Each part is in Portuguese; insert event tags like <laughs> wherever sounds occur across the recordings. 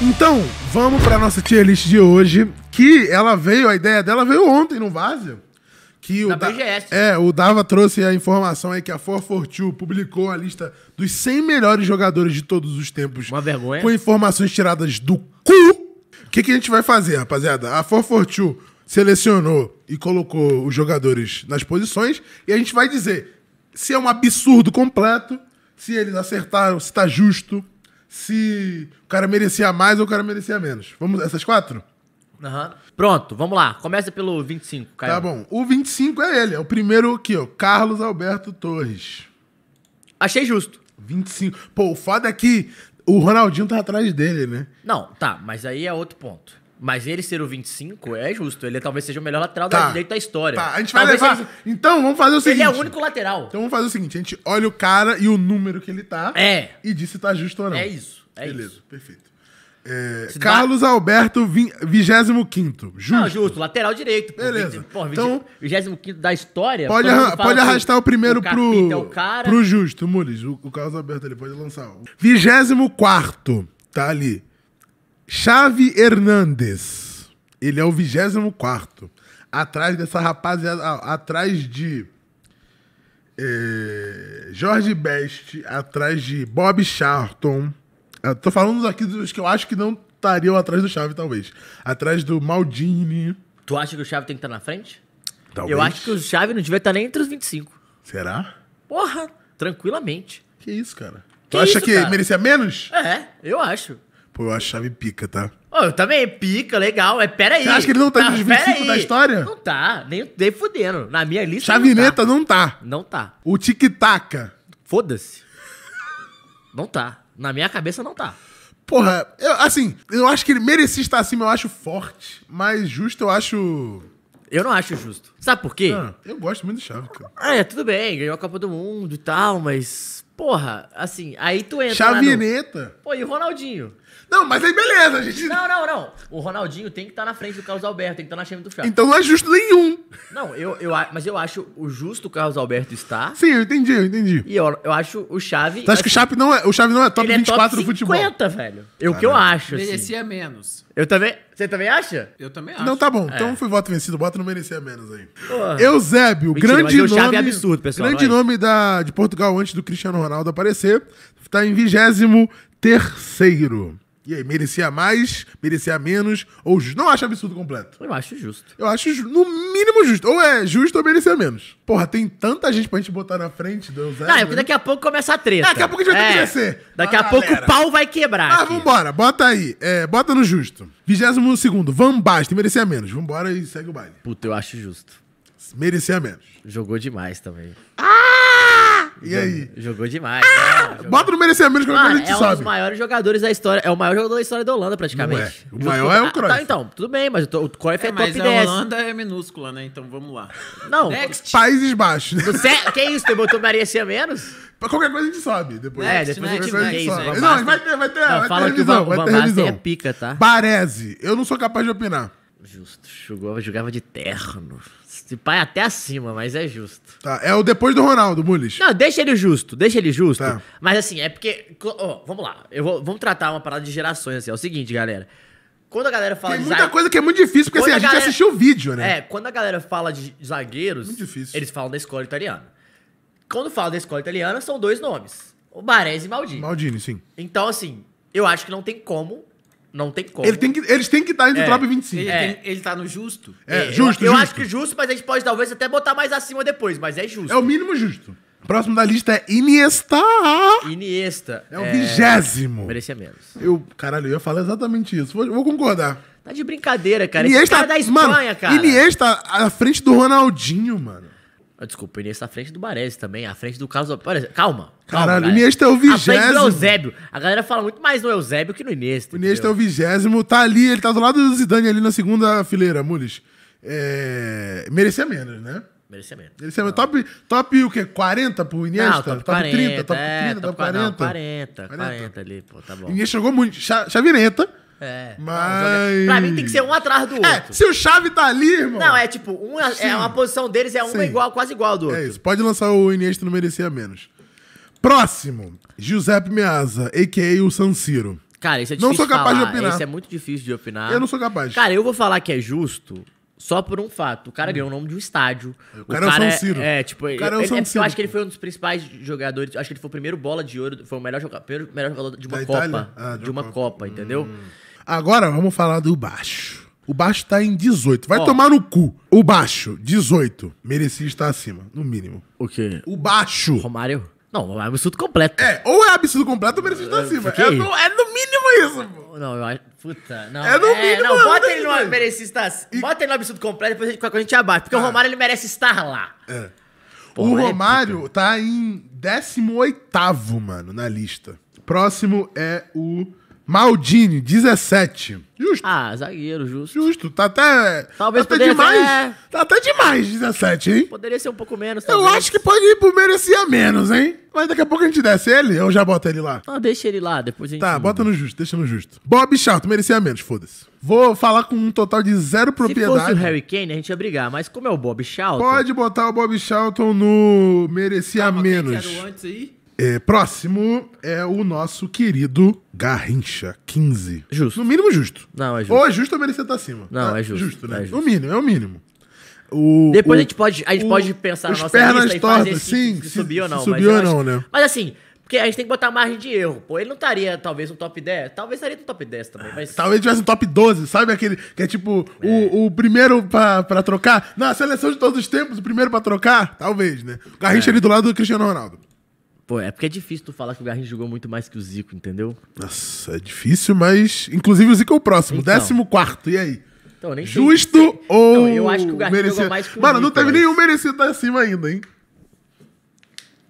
Então, vamos para nossa tier list de hoje, que ela veio, a ideia dela veio ontem no Vazio. Que o da BGS. É, o Dava trouxe a informação aí que a 442 publicou a lista dos 100 melhores jogadores de todos os tempos. Uma vergonha. Com informações tiradas do cu. O que, que a gente vai fazer, rapaziada? A 442 selecionou e colocou os jogadores nas posições e a gente vai dizer se é um absurdo completo, se eles acertaram, se tá justo, se o cara merecia mais ou o cara merecia menos. Vamos, essas quatro? Uhum. Pronto, vamos lá. Começa pelo 25, Caio. Tá bom. O 25 é ele, é o primeiro aqui, ó. Carlos Alberto Torres. Achei justo. 25. Pô, o foda é que o Ronaldinho tá atrás dele, né? Não, tá, mas aí é outro ponto. Mas ele ser o 25 é justo. Ele talvez seja o melhor lateral tá. da da história. Tá, a gente vai talvez levar. Seja... Então, vamos fazer o seguinte. Ele é o único lateral. Então vamos fazer o seguinte: a gente olha o cara e o número que ele tá. É. E diz se tá justo ou não. É isso. É Beleza, isso. perfeito. É, Carlos dá... Alberto, 25. Justo. Não, justo, lateral direito. Beleza. 20, pô, 20, então, 25 da história. Pode, arra pode assim, arrastar o primeiro o pro, o cara. pro justo, Mules. O, o, Carlos Alberto ele pode lançar. 24 tá ali. Chave Hernandes. Ele é o 24 atrás dessa rapaziada, atrás de é, Jorge Best, atrás de Bob Charlton. Eu tô falando aqui dos que eu acho que não estariam atrás do Chave, talvez. Atrás do Maldini. Tu acha que o Chave tem que estar tá na frente? Talvez. Eu acho que o Chave não devia estar tá nem entre os 25. Será? Porra, tranquilamente. Que isso, cara? Que tu acha isso, que cara? merecia menos? É, eu acho. Pô, eu acho chave pica, tá? Oh, eu também, pica, legal. É, aí. Você acha que ele não tá entre os 25 da história? Não tá, nem, nem fudendo. Na minha lista. Chavineta não tá. Não tá. Não tá. O tic-taca. Foda-se. não tá. Na minha cabeça não tá. Porra, eu, assim, eu acho que ele merecia estar acima, eu acho forte. Mas justo, eu acho. Eu não acho justo. Sabe por quê? Ah, eu gosto muito do Chave, cara. Ah, é, tudo bem, ganhou a Copa do Mundo e tal, mas. Porra, assim, aí tu entra. Chavineta. No... Pô, e o Ronaldinho? Não, mas aí beleza, a gente. Não, não, não. O Ronaldinho tem que estar tá na frente do Carlos Alberto, tem que estar tá na chave do Fiat. Então não é justo nenhum. Não, eu, eu, mas eu acho o justo o Carlos Alberto estar. Sim, eu entendi, eu entendi. E eu, eu acho o Chave. Tu acha que o Chave assim, não é, o Chave não é top ele 24 é top 50, do futebol? 50, velho. É o que eu acho. Assim. Merecia menos. Eu também. Você também acha? Eu também acho. Não, tá bom. Então é. Então foi voto vencido. Bota não merecia menos aí. Porra. Eusébio, Mentira, grande mas é nome. Chave é absurdo, pessoal, grande é nome da, de Portugal antes do Cristiano Ronaldo aparecer. Tá em vigésimo terceiro. E aí, merecia mais, merecia menos, ou justo? Não acho absurdo completo. Eu acho justo. Eu acho no mínimo justo. Ou é justo ou merecia menos. Porra, tem tanta gente pra gente botar na frente do Eusébio. Não, é né? porque daqui a pouco começa a treta. daqui a pouco a gente vai ter que descer. É. Daqui ah, a pouco o pau vai quebrar. Ah, vambora, bota aí. É, bota no justo. 22 segundo, Van Basten, merecia menos. Vambora e segue o baile. Puta, eu acho justo. Merecia menos. Jogou demais também. Ah! E jogou, aí? Jogou demais. Ah! Né? Jogou. Bota no merecimento que a gente é sabe. É um dos maiores jogadores da história. É o maior jogador da história da Holanda, praticamente. Não é. O maior é o ah, tá, Cruyff. Tá, então, tudo bem, mas o Cruyff é, é top 10. Mas a Holanda é minúscula, né? Então vamos lá. Não. Next. Países Baixos. Você, é, que isso? Você botou merecia menos? Pra qualquer coisa a gente sabe. Depois, é, depois a gente vê isso. Né? Não, vai ter, vai ter, não, vai ter revisão. Que o vai ter é revisão. é pica, tá? parece Eu não sou capaz de opinar. Justo. Jogava, jogava de terno. Se pai até acima, mas é justo. Tá, é o depois do Ronaldo, mulish Não, deixa ele justo, deixa ele justo. Tá. Mas assim, é porque. Ó, vamos lá. Eu vou, vamos tratar uma parada de gerações, assim. É o seguinte, galera. Quando a galera fala Tem muita coisa que é muito difícil, porque assim, a, a gente assistiu o vídeo, né? É, quando a galera fala de zagueiros, eles falam da escola italiana. Quando fala da escola italiana, são dois nomes. O Baresi e Maldini. Maldini, sim. Então, assim, eu acho que não tem como não tem como. Ele tem que, eles têm que estar entre é. o top 25. Ele, é. tem, ele tá no justo? É, é. justo, eu, justo. Eu acho que justo, mas a gente pode talvez até botar mais acima depois, mas é justo. É o mínimo justo. Próximo da lista é Iniesta. Iniesta. É o vigésimo. Merecia menos. Eu, caralho, eu ia falar exatamente isso. Vou, vou concordar. Tá de brincadeira, cara. Iniesta, Esse cara é da Espanha, mano, cara. Iniesta à frente do Ronaldinho, mano. Ah, desculpa, o Inês Iniesta à frente do Baresi também, à frente do Carlos. Olha, calma. Caralho, o Iniesta é o vigésimo. À frente do Eusébio. A galera fala muito mais no Eusébio que no Inês. O Inês entendeu? é o vigésimo, tá ali, ele tá do lado do Zidane ali na segunda fileira, Mules. É... Merecia menos, né? Merecia menos. Merecia menos. Top, top o quê? 40 pro Iniesta? Não, top, 40, 30, top 30, é, top 40. Não, 40, 40, 40, ali, pô, tá bom. O Inês chegou muito. Chavireta é. Mas. Pra mim tem que ser um atrás do é, outro. É, se o chave tá ali, irmão. Não, é tipo, um, é, é uma posição deles é uma igual, quase igual ao do é outro. É isso. Pode lançar o Iniesta não merecia menos. Próximo, Giuseppe Meazza, a.k.a. o San Siro. Cara, isso é difícil. Não sou capaz falar. de opinar. Isso é muito difícil de opinar. Eu não sou capaz. Cara, eu vou falar que é justo só por um fato. O cara hum. ganhou o nome de um estádio. O, o cara, cara, é o São É, é tipo, o cara é o eu acho que ele foi um dos principais jogadores. Acho que ele foi o primeiro bola de ouro, foi o melhor jogador, melhor jogador de uma da Copa. Ah, de, de, uma Copa, Copa entendeu? Hum. Agora vamos falar do baixo. O baixo tá em 18. Vai tomar no cu. O baixo, 18. Merecia estar acima, no mínimo. O quê? O baixo. Romário? Não, é absurdo completo. É, ou é absurdo completo ou merecia estar é, acima. É, no, é no mínimo isso, pô. Não, eu acho. Puta, não. É no é, mínimo, não, bota ele no verdade. estar. Bota ele no absurdo completo, depois a gente- a gente abate. Porque o ah. Romário ele merece estar lá. É. o é Romário tá em 18, mano, na lista. Próximo é o Maldini, 17. Justo. Ah, zagueiro, justo. Justo. Tá até. Talvez tá até demais. Ser... É. Tá até demais, 17, hein? Poderia ser um pouco menos, talvez. Eu acho que pode ir pro merecia menos, hein? Mas daqui a pouco a gente desce ele ou já bota ele lá? Ah, deixa ele lá, depois a gente. Tá, muda. bota no justo, deixa no justo. Bob Charlton, merecia menos, foda-se. Vou falar com um total de zero propriedade. Se fosse o Harry Kane, a gente ia brigar, mas como é o Bob Charlton. Pode botar o Bob Charlton no merecia menos. Quem que era o antes aí? É, próximo é o nosso querido Garrincha, 15. Justo. No mínimo justo. Não, é justo. Ou é justo ou merecer estar tá acima. Não, é, é justo. justo né? É justo. O mínimo, é o mínimo. O, Depois o, a gente pode, a gente o, pode pensar os na nossa pernas lista tortas, e fazer sim, se, se, subiu ou não. Subiu ou não, acho, né? Mas assim, porque a gente tem que botar margem de erro. Pô, ele não estaria, talvez, no top 10. Talvez estaria no top 10 também. Mas... Talvez tivesse no top 12, sabe? Aquele que é tipo é. O, o primeiro pra, pra trocar. Na seleção de todos os tempos, o primeiro pra trocar. Talvez, né? O Garrincha é. ali do lado do Cristiano Ronaldo. Pô, é porque é difícil tu falar que o Garrincha jogou muito mais que o Zico, entendeu? Nossa, é difícil, mas. Inclusive o Zico é o próximo, então, décimo quarto, e aí? Então, nem Justo sei. ou. Não, eu acho que o Garrincha merecia. jogou mais que o Mano, Zico, não teve nenhum merecido estar tá acima ainda, hein?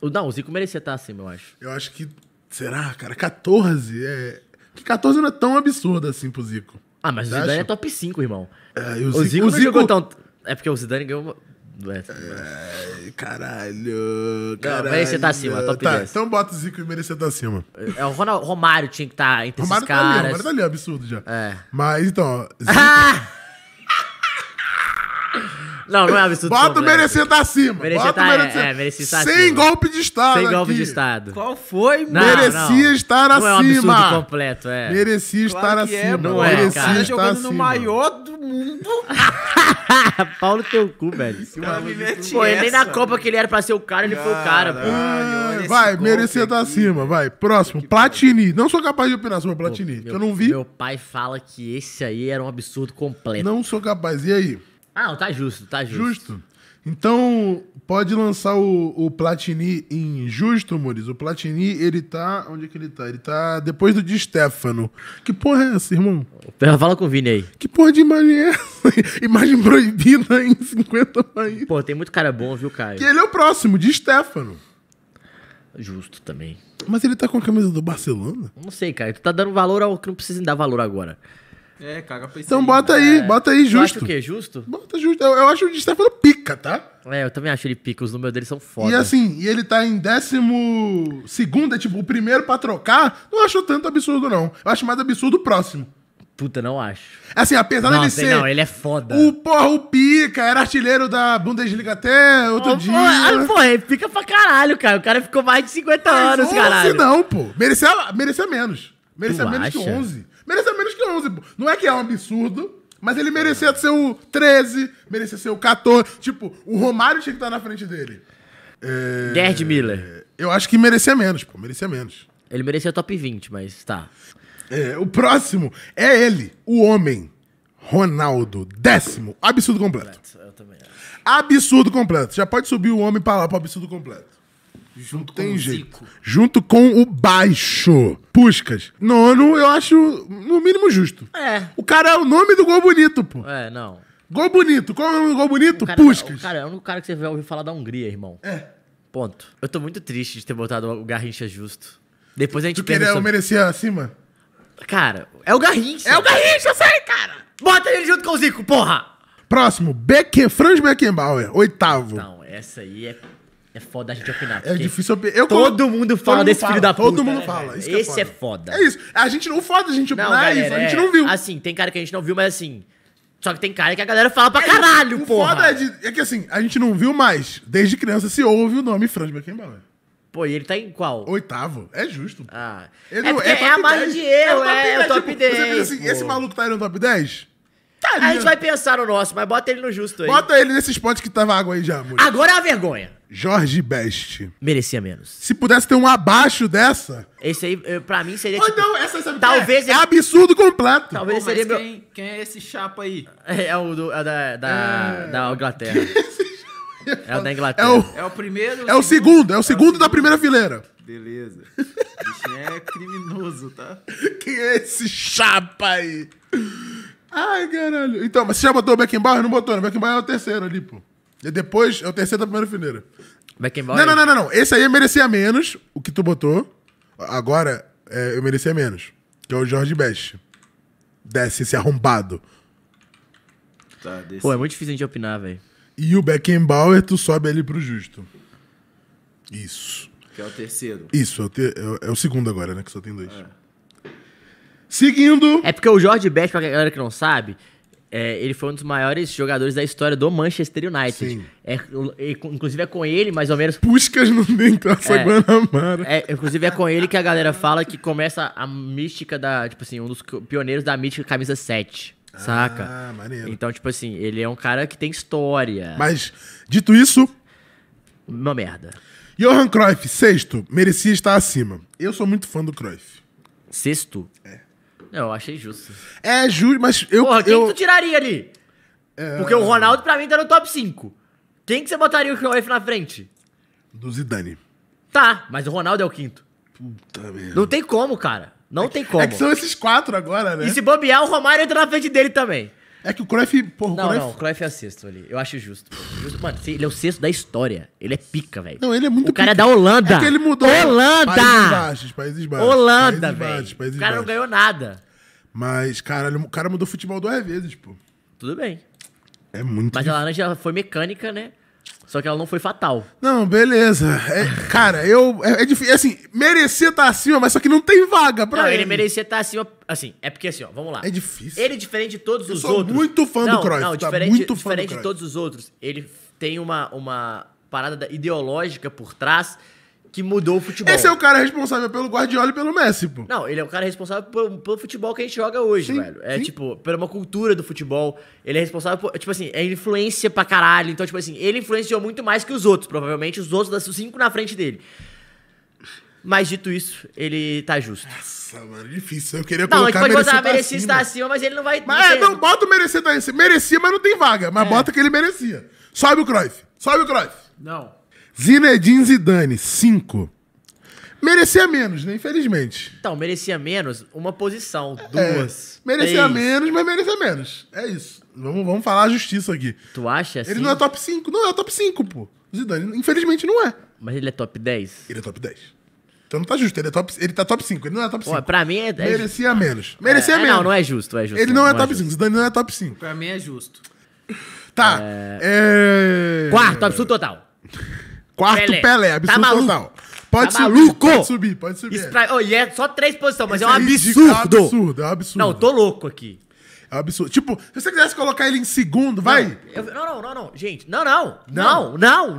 Não, o Zico merecia estar tá acima, eu acho. Eu acho que. Será, cara? 14 é. Que 14 não é tão absurdo assim pro Zico. Ah, mas Você o Zidane é acha? é top 5, irmão. É, o, Zico, o Zico, o Zico não jogou É porque o Zidane ganhou. Beto. Ai, caralho. caralho. Não, merecer tá acima, top tá, 10. Então bota o Zico e merecer tá acima. É, o Ronald, Romário tinha que estar tá entre Romário esses tá caras. Ali, Romário tá ali, é absurdo já. É. Mas então. <laughs> Zico... Não, não é absurdo. Bota o merecer tá acima. Merecer Bota tá, merecer. É, tá Sem acima. golpe de Estado. Sem golpe de Estado. Qual foi, mano? Merecia não, estar não acima. Não é um absurdo completo, é. Merecia claro estar é, acima. É, não é, merecia estar tá jogando acima. no maior do mundo. <laughs> <laughs> Paulo teu cu, velho. Que maluco. Pô, nem na Copa que ele era pra ser o cara, ele foi o cara. Pô. vai, merecia da cima, vai. Próximo, Platini. Não sou capaz de opinar sobre Platini, que eu não vi. Meu pai fala que esse aí era um absurdo completo. Não sou capaz. E aí? Ah, não, tá justo, tá justo. Justo. Então, pode lançar o, o Platini injusto, Muris? O Platini, ele tá. Onde é que ele tá? Ele tá depois do Di Stefano. Que porra é essa, irmão? Fala com o Vini aí. Que porra de imagem é essa? <laughs> imagem proibida em 50 países. Pô, tem muito cara bom, viu, Caio? Que ele é o próximo, Di Stefano. Justo também. Mas ele tá com a camisa do Barcelona? Não sei, cara. Tu tá dando valor ao que não precisa dar valor agora. É, caga pra Então bota aí, é. bota aí justo. Acho o quê? Justo? Bota justo. Eu, eu acho o Stefano pica, tá? É, eu também acho ele pica, os números dele são foda. E assim, e ele tá em décimo segundo, é tipo o primeiro pra trocar, não acho tanto absurdo, não. Eu acho mais absurdo o próximo. Puta, não acho. É assim, apesar dele ser. Não, ele é foda. O porra, o pica, era artilheiro da Bundesliga até outro oh, dia. Ah, pô, ele pica pra caralho, cara. O cara ficou mais de 50 Mas anos, 11 caralho. Assim, não, pô. Merecia, merecia menos. Merecia tu menos acha? que 11. Merecia menos que 11. Não é que é um absurdo, mas ele merecia ser o 13, merecia ser o 14. Tipo, o Romário tinha que estar na frente dele. É... Gerd Miller. Eu acho que merecia menos, pô. Merecia menos. Ele merecia top 20, mas tá. É, o próximo é ele, o homem. Ronaldo, décimo. Absurdo completo. Eu também acho. Absurdo completo. Já pode subir o homem para lá para absurdo completo. Junto tem com jeito. Zico. Junto com o baixo. Puscas. Nono, eu acho, no mínimo, justo. É. O cara é o nome do gol bonito, pô. É, não. Gol bonito. Qual é o nome do gol bonito? O cara, é- Puscas. O cara, é o único cara que você vai ouvir falar da Hungria, irmão. É. Ponto. Eu tô muito triste de ter botado o Garrincha justo. Depois a gente Tu queria sobre... merecia acima? Cara, é o Garrincha. É o Garrincha, sei, cara. Bota ele junto com o Zico, porra. Próximo, Beck, Franz Beckenbauer, oitavo. Não, essa aí é é foda a gente opinar. É difícil opinar. Eu todo mundo fala todo desse mundo filho fala, da puta. Todo mundo né, fala. Isso é Esse é foda. é foda. É isso. A gente não foda a gente opinar, não, é galera, isso. A gente é, não viu. Assim, tem cara que a gente não viu, mas assim. Só que tem cara que a galera fala pra caralho, pô. O porra. foda é, de, é, que assim, a gente não viu mais. Desde criança se ouve o nome Franz Beckenbauer. Pô, e ele tá em qual? Oitavo. É justo. Ah. Ele, é, é, é a margem de erro, é, o top 10. Tipo, assim, esse maluco tá no top 10? Tá a gente né? vai pensar no nosso, mas bota ele no justo aí. Bota ele nesses spot que tava água aí já, Agora é a vergonha. Jorge Best. Merecia menos. Se pudesse ter um abaixo dessa. Esse aí, pra mim, seria. Oh, tipo, não, essa sabe é? Talvez. É, é absurdo completo. Talvez Pô, seria. Quem, meu... quem é esse chapa aí? <laughs> É, é o do, é da, da, é... da Inglaterra. É, é o da Inglaterra. É o, é o primeiro. É o segundo, é o segundo, é o segundo da primeira fileira. Beleza. é criminoso, tá? <laughs> Quem é esse chapa aí? Ai, caralho. Então, mas você já botou o Beckenbauer? Não botou, né? O Beckenbauer é o terceiro ali, pô. E depois é o terceiro da primeira fileira. Backboy? Não, não, não, não, não. Esse aí eu merecia menos, o que tu botou. Agora, é, eu merecia menos. Que é o Jorge Best. Desce esse arrombado. Tá, desce. Pô, é muito difícil a gente opinar, velho. E o Beckenbauer, tu sobe ali pro justo. Isso. Que é o terceiro. Isso, é, é o, é o segundo agora, né? Que só tem dois. É. Seguindo. É porque o Jorge Best, pra galera que não sabe, é, ele foi um dos maiores jogadores da história do Manchester United. Sim. É, inclusive é com ele, mais ou menos. Puscas no dentro dessa é, Guanabara. É, inclusive é com ele que a galera fala que começa a mística da. Tipo assim, um dos pioneiros da mística camisa 7. saca? Ah, maneiro. Então, tipo assim, ele é um cara que tem história. Mas, dito isso. Uma merda. Johan Cruyff, sexto, merecia estar acima. Eu sou muito fã do Cruyff. Sexto? É. Eu achei justo. É justo, mas eu. Porra, quem eu... que tu tiraria ali? É... Porque o Ronaldo, pra mim, tá no top 5. Quem que você botaria o Cruyff na frente? Do Zidane. Tá, mas o Ronaldo é o quinto. Puta merda. Não tem como, cara. Não é que, tem como. É que são esses quatro agora, né? E se bobear, o Romário entra na frente dele também. É que o Cruyff, porra, não, o Cruyff... Não, o Cruyff é sexto ali. Eu acho justo, justo. Mano, ele é o sexto da história. Ele é pica, velho. Não, ele é muito O cara é pica. é da Holanda. É que ele mudou. Holanda! Países Baixos, Países Baixos. Holanda, velho. O cara baixos. não ganhou nada. Mas, caralho, o cara mudou futebol duas vezes, pô. Tudo bem. É muito Mas difícil. a laranja foi mecânica, né? Só que ela não foi fatal. Não, beleza. É, cara, eu. É, é, difícil. Assim, merecia estar tá acima, mas só que não tem vaga pra não, ele. ele merecia estar tá acima. Assim, é porque assim, ó, vamos lá. É difícil. Ele, diferente de todos eu os sou outros. muito fã não, do Cruyff. Não, tá diferente, muito fã diferente de todos os outros. Ele tem uma, uma parada ideológica por trás que mudou o futebol. Esse é o cara responsável pelo Guardiola e pelo Messi, pô. Não, ele é o cara responsável pelo, pelo futebol que a gente joga hoje, sim, velho. É sim. tipo, pela uma cultura do futebol. Ele é responsável por, tipo assim, é influência pra caralho. Então, tipo assim, ele influenciou muito mais que os outros, provavelmente os outros, os cinco na frente dele. Mas dito isso, ele tá justo. Nossa, mano, difícil. Eu queria não, colocar Não, a gente pode botar tá merecido acima. tá acima, mas ele não vai. Mas não, é, não bota o merecido acima. Merecia, mas não tem vaga. Mas é. bota que ele merecia. Sobe o Cruyff. Sobe o Cruyff. Não. Zinedine Zidane, 5. Merecia menos, né? Infelizmente. Então, merecia menos uma posição, é, duas. É, merecia três. menos, mas merecia menos. É isso. Vamos, vamos falar a justiça aqui. Tu acha assim? Ele não é top 5. Não, é top 5, pô. Zidane, infelizmente, não é. Mas ele é top 10? Ele é top 10. Então não tá justo, ele, é top, ele tá top 5, ele não é top 5. Ué, pra mim é. é merecia é, menos. Merecia é, menos. Não, não é justo, é justo. Ele não, é não é top é 5, Zidane não é top 5. Pra mim é justo. Tá. É... Quarto, absoluto total. <laughs> Quarto Pelé, Pelé tá absurdo tá total. Pode tá subir, maluco. pode subir, pode subir. Oh, e é só três posições, mas Esse é um é absurdo. É absurdo, é absurdo. Não, tô louco aqui. É absurdo. Tipo, se você quisesse colocar ele em segundo, vai. Não, eu, não, não, não, gente. Não, não. Não, não,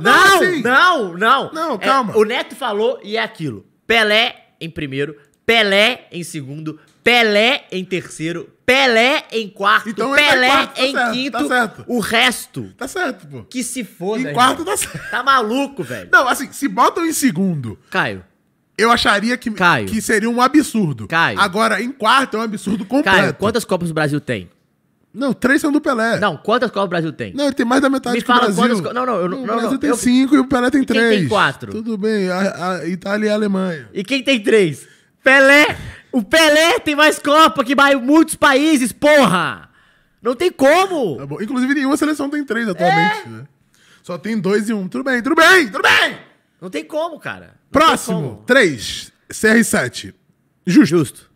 não, não, não. Não, não. não é, calma. É, o Neto falou e é aquilo. Pelé em primeiro, Pelé em segundo, Pelé em terceiro, Pelé em quarto, então, tá Pelé tá quarto, tá em certo, tá quinto, tá o resto. Tá certo, pô. Que se foda. Em quarto irmão. tá certo. Tá maluco, velho. Não, assim, se botam em segundo. Caio. Eu acharia que, Caio. que seria um absurdo. Caio. Agora, em quarto é um absurdo completo. Caio, quantas Copas o Brasil tem? Não, três são do Pelé. Não, quantas Copas o Brasil tem? Não, ele tem mais da metade Me fala do Brasil. Quantas... Não, não, eu, não, não, O Brasil não, tem eu... cinco e o Pelé tem três. Quem tem quatro? Tudo bem, a, a Itália e a Alemanha. E quem tem três? Pelé o Pelé tem mais Copa que mais muitos países, porra! Não tem como! Tá bom. Inclusive, nenhuma seleção tem três atualmente, é. né? Só tem dois e um. Tudo bem, tudo bem, tudo bem! Não tem como, cara. Não Próximo, três. CR7. Justo. Justo.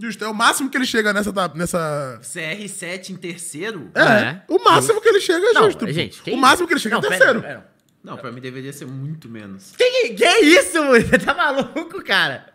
Justo. É o máximo que ele chega nessa. nessa... CR7 em terceiro? É. é. O máximo que ele chega é não, justo. Gente, o máximo que ele chega não, é terceiro. Pera, pera. Não, pra mim deveria ser muito menos. Que, que é isso, Você Tá maluco, cara?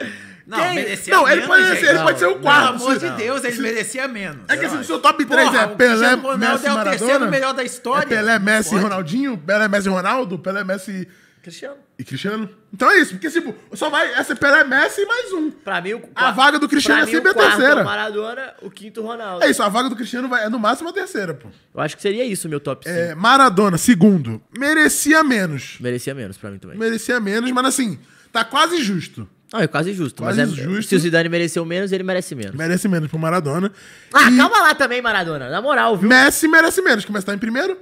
Não, Quem? É merecia não, menos. Ele pode, ser, ele pode ser o quarto. Pelo amor de Deus, ele merecia menos. É que assim, o seu top 3 é Porra, é Pelé, Messi, Maradona. é o terceiro melhor da é história. É Pelé, Messi, pode. Ronaldinho? Pelé, Messi, Ronaldo? Pelé, Messi... Cristiano. E Cristiano. Então é isso, porque tipo, só vai. Essa Pelé é Messi e mais um. Pra mim, o, a vaga do Cristiano é mim, sempre a terceira. O Maradona, o quinto Ronaldo. É isso, a vaga do Cristiano vai, é no máximo a terceira, pô. Eu acho que seria isso meu top 5. É, Maradona, segundo. Merecia menos. Merecia menos pra mim também. Merecia menos, mas assim, tá quase justo. Não, é quase justo. Quase mas é, justo. se o Zidane mereceu menos, ele merece menos. Merece menos pro Maradona. Ah, e... calma lá também, Maradona. Na moral, viu? Messi merece menos, que o Messi tá em primeiro.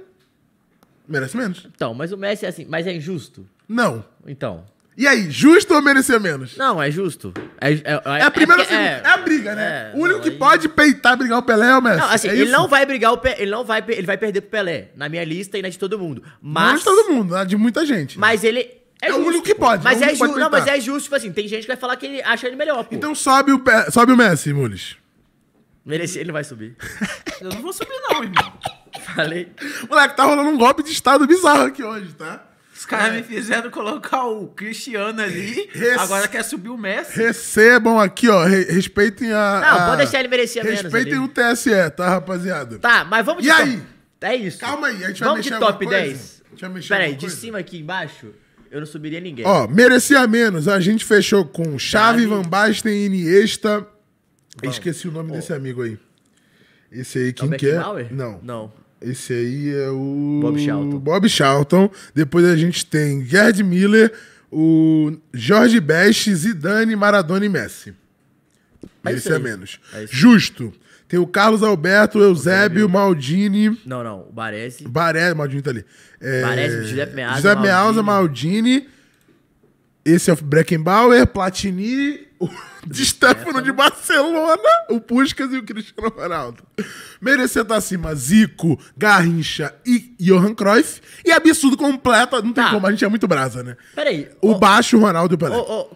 Merece menos. Então, mas o Messi é assim, mas é injusto? Não. Então. E aí, é justo ou merecer menos? Não, é justo. É, é, é, é a primeira porque- é, é, é a briga, né? é, o único não, que aí- pode peitar brigar o Pelé é o Messi. Não, assim, é ele não vai brigar, o Pe- ele não vai, ele vai perder pro Pelé, na minha lista e na de todo mundo. Mas, Não de todo mundo, na né? de muita gente. mas ele É o único que pode, Mas é é, não, mas é justo, tipo assim, tem gente que vai falar que ele acha ele melhor, pô. Então sobe o, Pe- sobe o Messi, Mules. Merecer, ele não vai subir. <laughs> Eu não vou subir, não, irmão. Falei. Moleque, tá rolando um golpe de Estado bizarro aqui hoje, tá? Os caras é. me fizeram colocar o Cristiano ali, Rece... agora quer subir o Messi. Recebam aqui, ó, respeitem a... Não, a... pode deixar ele merecer Respeitem menos, o TSE, tá, rapaziada? Tá, mas vamos de... E aí? É isso. Calma aí, a gente vamos vai mexer de top 10. Peraí, de cima aqui embaixo, eu não subiria ninguém. Ó, merecia menos. A gente fechou com Chave, Van Basten, Iniesta... Vamos. Esqueci o nome desse amigo aí. Esse aí, é quem é que é? Não. Não. Esse aí é o. Bob Shelton. Bob Shelton. Depois a gente tem Gerd Miller, o Jorge Best, Zidane, Maradona e Messi. É Esse é menos. É Justo. Tem o Carlos Alberto, Eusébio, o Maldini. Não, não. O Baresi. Baresi, Maldini tá ali. É... Baresi, Giuseppe Meazza. Giuseppe Meazza, Maldini, Maldini esse é o Breckenbauer, Platini, o <laughs> Di Stefano de Barcelona, o Puskas e o Cristiano Ronaldo. Merecer tá acima Zico, Garrincha e Johan Cruyff. E absurdo completo, não tem Tá. como, a gente é muito brasa, né? Peraí. O baixo, o Ronaldo e o Pelé. ô, ô,